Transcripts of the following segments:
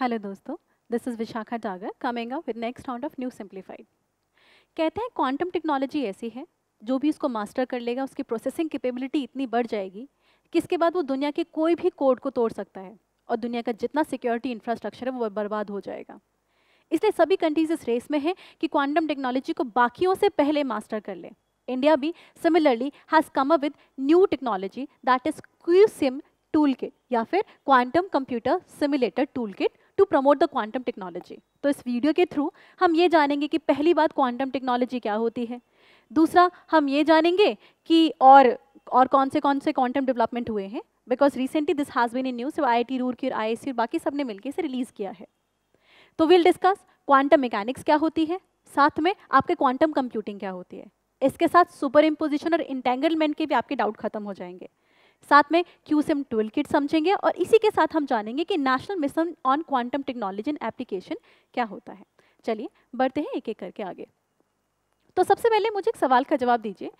hello दोस्तों this is Vishakha Dagar coming up with next round of new simplified कहते हैं quantum technology ऐसी है जो भी उसको मास्टर कर लेगा उसकी प्रोसेसिंग कैपेबिलिटी इतनी बढ़ जाएगी कि इसके बाद वो दुनिया के कोई भी कोड को तोड़ सकता है और दुनिया का जितना सिक्योरिटी इंफ्रास्ट्रक्चर है वो बर्बाद हो जाएगा इसलिए सभी कंट्रीज इस रेस में है कि क्वांटम टेक्नोलॉजी को बाकियों से पहले मास्टर कर ले India B similarly has come up with new technology that is QSIM toolkit या फिर quantum computer simulator toolkit to promote the quantum technology तो इस वीडियो के थ्रू हम ये जानेंगे कि पहली बात क्वांटम टेक्नोलॉजी क्या होती है दूसरा हम ये जानेंगे कि और और कौन से कौन से क्वांटम डेवलपमेंट हुए हैं because recently this has been in news I I T Roorkee और आई आई बाकी सब ने मिलकर इसे रिलीज़ किया है तो विल डिस्कस क्वांटम मैकेनिक्स क्या होती है साथ में आपके क्वांटम कंप्यूटिंग क्या होती है इसके साथ सुपर इम्पोजिशन और इंटेंगलमेंट के भी आपके डाउट खत्म हो जाएंगे साथ में क्यू सिम टूल किट समझेंगे और इसी के साथ हम जानेंगे कि national mission on quantum technology and application क्या होता है चलिए बढ़ते हैं एक एक करके आगे तो सबसे पहले मुझे एक सवाल का जवाब दीजिए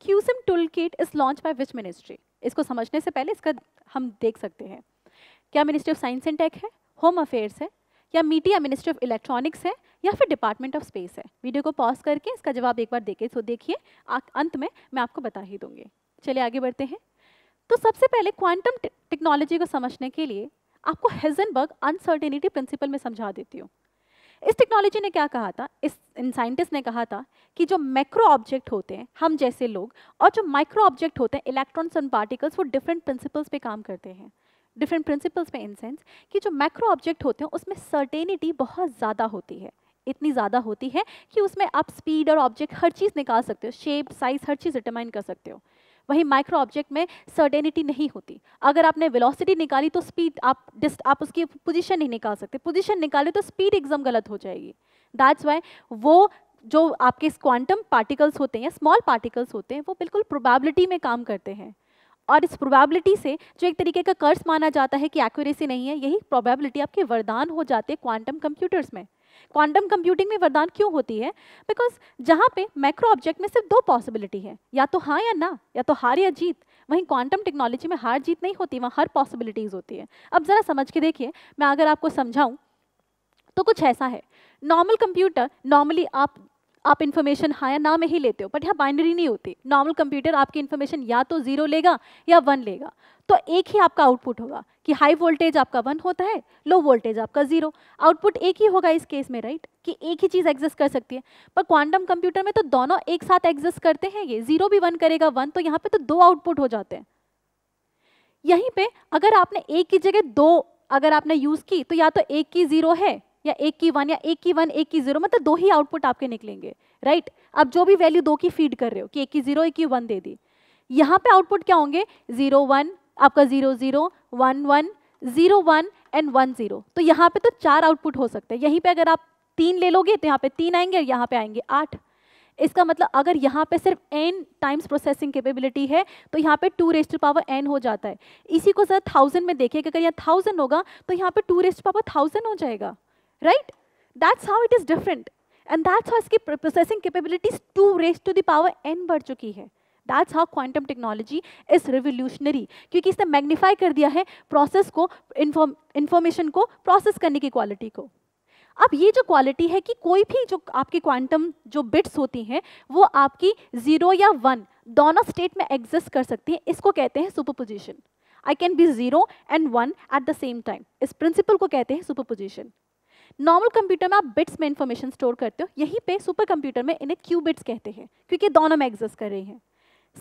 Q sim tool kit is launch by which ministry इसको समझने से पहले इसका हम देख सकते हैं क्या ministry of science and tech है होम अफेयर्स है या मीटिया मिनिस्ट्री ऑफ इलेक्ट्रॉनिक्स है या फिर डिपार्टमेंट ऑफ स्पेस है वीडियो को पॉज करके इसका जवाब एक बार देखे तो देखिए अंत में मैं आपको बता ही दूंगी चलिए आगे बढ़ते हैं तो सबसे पहले क्वांटम टेक्नोलॉजी को समझने के लिए आपको हेजनबर्ग अनसर्टेनिटी प्रिंसिपल में समझा देती हूँ इस टेक्नोलॉजी ने क्या कहा था इस इन साइंटिस्ट ने कहा था कि जो मैक्रो ऑब्जेक्ट होते हैं हम जैसे लोग और जो माइक्रो ऑब्जेक्ट होते हैं इलेक्ट्रॉन्स एंड पार्टिकल्स वो डिफरेंट प्रिंसिपल्स पे काम करते हैं डिफरेंट प्रिंसिपल्स में इन सेंस कि जो मैक्रो ऑब्जेक्ट होते हैं उसमें सर्टेनिटी बहुत ज़्यादा होती है इतनी ज़्यादा होती है कि उसमें आप स्पीड और ऑब्जेक्ट हर चीज़ निकाल सकते हो शेप साइज हर चीज़ डिटरमाइन कर सकते हो वहीं माइक्रो ऑब्जेक्ट में सर्टेनिटी नहीं होती अगर आपने वेलोसिटी निकाली तो स्पीड आप डिस्ट आप उसकी पोजीशन नहीं निकाल सकते पोजीशन निकाले तो स्पीड एकदम गलत हो जाएगी दैट्स वाई वो जो आपके क्वांटम पार्टिकल्स होते हैं स्मॉल पार्टिकल्स होते हैं वो बिल्कुल प्रोबेबिलिटी में काम करते हैं और इस प्रोबेबिलिटी से जो एक तरीके का कर्ज माना जाता है कि एक्यूरेसी नहीं है यही प्रोबेबिलिटी आपके वरदान हो जाते हैं क्वांटम कंप्यूटर्स में क्वांटम कंप्यूटिंग में वरदान क्यों होती है बिकॉज जहाँ पे मैक्रो ऑब्जेक्ट में सिर्फ दो पॉसिबिलिटी है या तो हाँ या ना या तो हार या जीत वहीं क्वांटम टेक्नोलॉजी में हार जीत नहीं होती वहाँ हर पॉसिबिलिटीज़ होती है अब ज़रा समझ के देखिए मैं अगर आपको समझाऊँ तो कुछ ऐसा है नॉर्मल कंप्यूटर नॉर्मली आप आप इन्फॉर्मेशन हाँ या ना में ही लेते हो बट यहाँ बाइनरी नहीं होती नॉर्मल कंप्यूटर आपकी इन्फॉर्मेशन या तो जीरो लेगा या वन लेगा तो एक ही आपका आउटपुट होगा कि हाई वोल्टेज आपका वन होता है लो वोल्टेज आपका जीरो आउटपुट एक ही होगा इस केस में राइट कि एक ही चीज़ एग्जिस्ट कर सकती है पर क्वांटम कंप्यूटर में तो दोनों एक साथ एग्जिस्ट करते हैं ये जीरो भी वन करेगा वन तो यहाँ पे तो दो आउटपुट हो जाते हैं यहीं पे अगर आपने एक की जगह दो अगर आपने यूज़ की तो या तो एक की ज़ीरो है या एक की वन या एक की वन एक की जीरो मतलब दो ही आउटपुट आपके निकलेंगे राइट आप जो भी वैल्यू दो की फीड कर रहे हो कि एक की जीरो एक की वन दे दी यहाँ पे आउटपुट क्या होंगे जीरो वन आपका zero zero one one zero one and one zero तो यहाँ पे तो चार आउटपुट हो सकते हैं यहीं पे अगर आप तीन ले लोगे तो यहाँ पे तीन आएंगे और यहाँ पे आएंगे आठ इसका मतलब अगर यहाँ पे सिर्फ एन टाइम्स प्रोसेसिंग कैपेबिलिटी है तो यहाँ पे टू रेस्ट पावर एन हो जाता है इसी को सर थाउजेंड में देखिए अगर यहाँ थाउजेंड होगा तो यहाँ पे टू रेस्ट पावर थाउजेंड हो जाएगा right that's how it is different and that's how इसकी processing capabilities to raise to the power n बढ़ चुकी है that's how quantum technology is revolutionary क्योंकि इसने मैग्नीफाई कर दिया है प्रोसेस को इन्फॉर्मेशन को प्रोसेस करने की क्वालिटी को अब ये जो क्वालिटी है कि कोई भी जो आपकी क्वांटम जो बिट्स होती हैं वो आपकी ज़ीरो या वन दोनों स्टेट में एग्जिस्ट कर सकती हैं इसको कहते हैं superposition I can be zero and one at the same time इस प्रिंसिपल को कहते हैं सुपर पोजिशन नॉर्मल कंप्यूटर में आप बिट्स में इंफॉर्मेशन स्टोर करते हो यहीं पे सुपर कंप्यूटर में इन्हें क्यूबिट्स कहते हैं क्योंकि दोनों में एग्जिस्ट कर रही हैं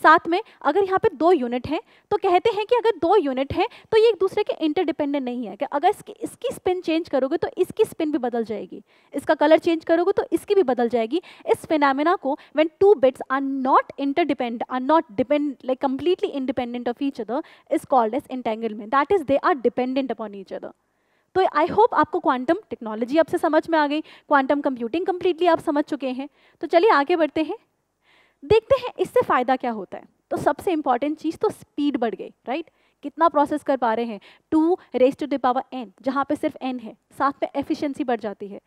साथ में अगर यहाँ पे दो यूनिट हैं तो कहते हैं कि अगर दो यूनिट हैं तो ये एक दूसरे के इंटरडिपेंडेंट नहीं है कि अगर इसकी इसकी स्पिन चेंज करोगे तो इसकी स्पिन भी बदल जाएगी इसका कलर चेंज करोगे तो इसकी भी बदल जाएगी इस फिनमिना को when two bits are not interdepend are not depend like completely independent of each other is called as entanglement that is they are dependent upon each other तो आई होप आपको क्वांटम टेक्नोलॉजी आपसे समझ में आ गई quantum computing completely आप समझ चुके हैं तो चलिए आगे बढ़ते हैं देखते हैं इससे फ़ायदा क्या होता है तो सबसे इंपॉर्टेंट चीज़ तो स्पीड बढ़ गई राइट कितना प्रोसेस कर पा रहे हैं to raised to the power N जहाँ पे सिर्फ एन है साथ में एफिशिएंसी बढ़ जाती है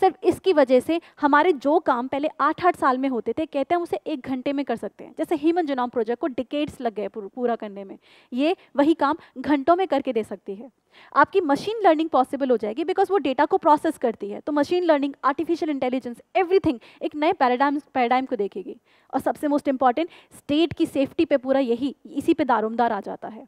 सिर्फ इसकी वजह से हमारे जो काम पहले आठ आठ साल में होते थे कहते हैं उसे एक घंटे में कर सकते हैं जैसे ह्यूमन जोनोम प्रोजेक्ट को डिकेट्स लग गए पूरा करने में ये वही काम घंटों में करके दे सकती है आपकी मशीन लर्निंग पॉसिबल हो जाएगी बिकॉज वो डेटा को प्रोसेस करती है तो machine learning artificial intelligence everything एक नए पैराडाइम पैराडाइम को देखेगी और सबसे मोस्ट इंपॉर्टेंट स्टेट की सेफ्टी पर पूरा यही इसी पे दारोमदार आ जाता है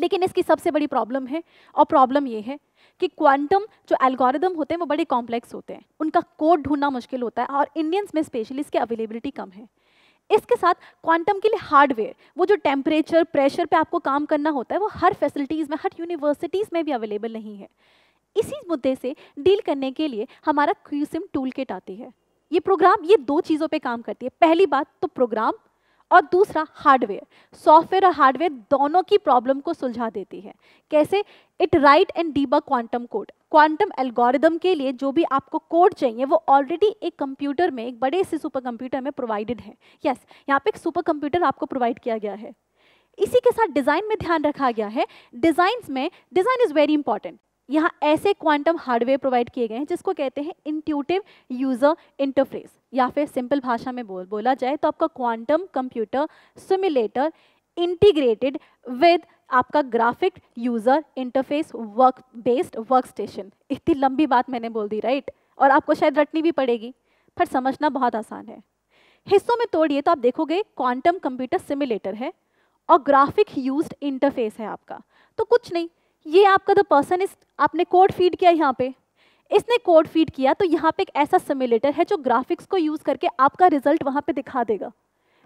लेकिन इसकी सबसे बड़ी प्रॉब्लम है और प्रॉब्लम ये है कि क्वांटम जो एल्गोरिदम होते हैं वो बड़े कॉम्प्लेक्स होते हैं उनका कोड ढूंढना मुश्किल होता है और इंडियंस में स्पेशली इसकी अवेलेबिलिटी कम है इसके साथ क्वांटम के लिए हार्डवेयर वो जो टेम्परेचर प्रेशर पे आपको काम करना होता है वो हर फैसिलिटीज़ में हर यूनिवर्सिटीज़ में भी अवेलेबल नहीं है इसी मुद्दे से डील करने के लिए हमारा क्यूसिम टूल किट आती है ये प्रोग्राम ये दो चीज़ों पे काम करती है पहली बात तो प्रोग्राम और दूसरा हार्डवेयर सॉफ्टवेयर और हार्डवेयर दोनों की प्रॉब्लम को सुलझा देती है कैसे इट राइट एंड डीबा क्वांटम कोड क्वांटम एल्गोरिदम के लिए जो भी आपको कोड चाहिए वो ऑलरेडी एक कंप्यूटर में एक बड़े से सुपर कंप्यूटर में प्रोवाइडेड है यस yes, यहाँ पे एक सुपर कंप्यूटर आपको प्रोवाइड किया गया है इसी के साथ डिज़ाइन में ध्यान रखा गया है डिज़ाइन में डिज़ाइन इज़ वेरी इंपॉर्टेंट यहाँ ऐसे क्वांटम हार्डवेयर प्रोवाइड किए गए हैं जिसको कहते हैं इंट्यूटिव यूज़र इंटरफेस या फिर सिंपल भाषा में बोल बोला जाए तो आपका quantum computer simulator integrated with आपका graphic user interface work based work station इतनी लंबी बात मैंने बोल दी राइट और आपको शायद रटनी भी पड़ेगी पर समझना बहुत आसान है हिस्सों में तोड़िए तो आप देखोगे क्वांटम कंप्यूटर सिमुलेटर है और ग्राफिक यूज्ड इंटरफेस है आपका तो कुछ नहीं ये आपका द पर्सन इस आपने कोड फीड किया यहाँ पे इसने कोड फीड किया तो यहाँ पे एक ऐसा सिमुलेटर है जो ग्राफिक्स को यूज़ करके आपका रिजल्ट वहाँ पे दिखा देगा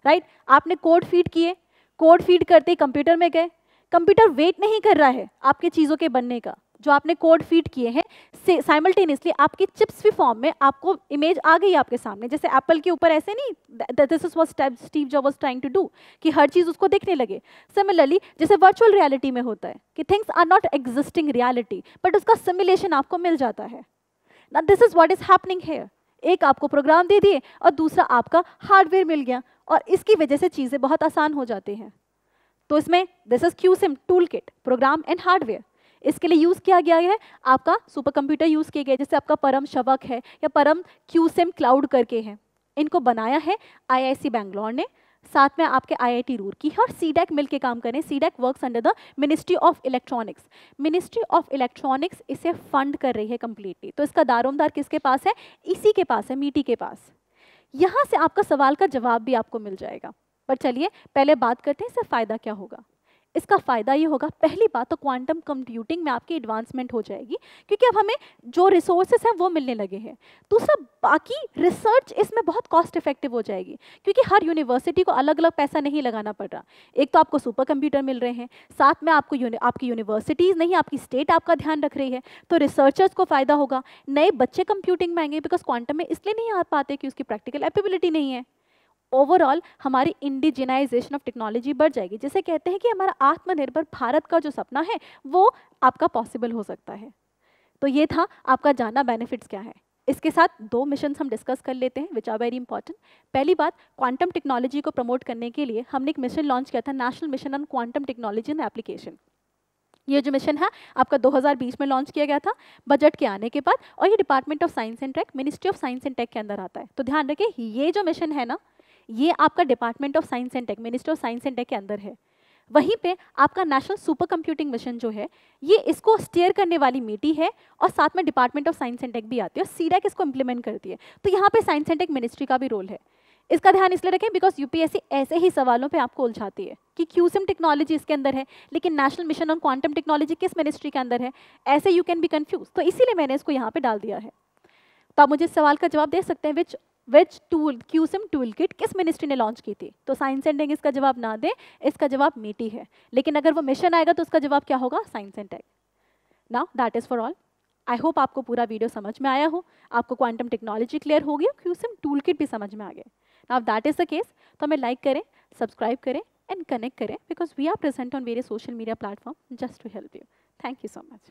राइट आपने कोड फीड किए कोड फीड करते कंप्यूटर में गए कंप्यूटर वेट नहीं कर रहा है आपके चीज़ों के बनने का जो आपने कोड फीड किए हैं साइमल्टेनियसली आपकी चिप्स भी फॉर्म में आपको इमेज आ गई आपके सामने जैसे एप्पल के ऊपर ऐसे नहीं this is was Steve Job was trying to do कि हर चीज़ उसको देखने लगे सिमिलरली जैसे वर्चुअल रियलिटी में होता है कि things are not existing reality but उसका सिमुलेशन आपको मिल जाता है ना this is what is happening here एक आपको प्रोग्राम दे दिए और दूसरा आपका हार्डवेयर मिल गया और इसकी वजह से चीज़ें बहुत आसान हो जाती हैं तो इसमें this is Q sim tool kit program and hardware इसके लिए यूज़ किया गया है आपका सुपर कंप्यूटर यूज़ गया है जैसे आपका परम शवक है या परम क्यूसेम क्लाउड करके है इनको बनाया है आईआईसी बैंगलोर ने साथ में आपके आईआईटी की है और सीडेक मिल के काम करें CDAC works under the ministry of electronics ministry of electronics इसे फंड कर रही है कम्प्लीटली तो इसका दारोमदार किसके पास है इसी के पास है मीटी के पास यहाँ से आपका सवाल का जवाब भी आपको मिल जाएगा पर चलिए पहले बात करते हैं इससे फ़ायदा क्या होगा इसका फ़ायदा ये होगा पहली बात तो क्वांटम कंप्यूटिंग में आपकी एडवांसमेंट हो जाएगी क्योंकि अब हमें जो रिसोर्सेस हैं वो मिलने लगे हैं दूसरा बाकी रिसर्च इसमें बहुत कॉस्ट इफेक्टिव हो जाएगी क्योंकि हर यूनिवर्सिटी को अलग अलग पैसा नहीं लगाना पड़ रहा एक तो आपको सुपर कंप्यूटर मिल रहे हैं साथ में आपको यूनि, आपकी यूनिवर्सिटीज़ नहीं आपकी स्टेट आपका ध्यान रख रही है तो रिसर्चर्स को फ़ायदा होगा नए बच्चे कंप्यूटिंग में आएंगे बिकॉज क्वांटम में इसलिए नहीं आ पाते कि उसकी प्रैक्टिकल एपेबिलिटी नहीं है ओवरऑल हमारी इंडिजिनाइजेशन ऑफ टेक्नोलॉजी बढ़ जाएगी जिसे कहते हैं कि हमारा आत्मनिर्भर भारत का जो सपना है वो आपका पॉसिबल हो सकता है तो ये था आपका जानना बेनिफिट्स क्या है इसके साथ दो मिशन हम डिस्कस कर लेते हैं विच आर वेरी इंपॉर्टेंट पहली बात क्वांटम टेक्नोलॉजी को प्रमोट करने के लिए हमने एक मिशन लॉन्च किया था national mission on quantum technology and application ये जो मिशन है आपका 2020 में लॉन्च किया गया था बजट के आने के बाद और ये department of science and tech ministry of science and tech के अंदर आता है तो ध्यान रखें ये जो मिशन है ना ये आपका department of science and tech minister of science and tech के अंदर है वहीं पे आपका नेशनल सुपर कंप्यूटिंग मिशन जो है ये इसको स्टेयर करने वाली मीटी है और साथ में department of science and tech भी आती है और सीडेक इसको इम्प्लीमेंट करती है तो यहाँ पे साइंस एंड टेक मिनिस्ट्री का भी रोल है इसका ध्यान इसलिए रखें बिकॉज यूपीएससी ऐसे ही सवालों पे आपको उलझाती है कि क्यूसम टेक्नोलॉजी इसके अंदर है लेकिन national mission on quantum technology किस मिनिस्ट्री के अंदर है ऐसे यू कैन बी कन्फ्यूज तो इसीलिए मैंने इसको यहाँ पे डाल दिया है तो आप मुझे इस सवाल का जवाब दे सकते हैं which which tool Q sim tool kit किस मिनिस्ट्री ने लॉन्च की थी तो साइंस एंड टेक इसका जवाब ना दें इसका जवाब मीटी है लेकिन अगर वो मिशन आएगा तो उसका जवाब क्या होगा साइंस एंड टेक ना that is for all I hope आपको पूरा वीडियो समझ में आया हो आपको क्वांटम टेक्नोलॉजी क्लियर हो गया क्यूसिम टूल किट भी समझ में आ गए ना दैट इज़ द केस तो हमें लाइक करें सब्सक्राइब करें एंड कनेक्ट करें because we are present on various social media platform just to help you thank you so much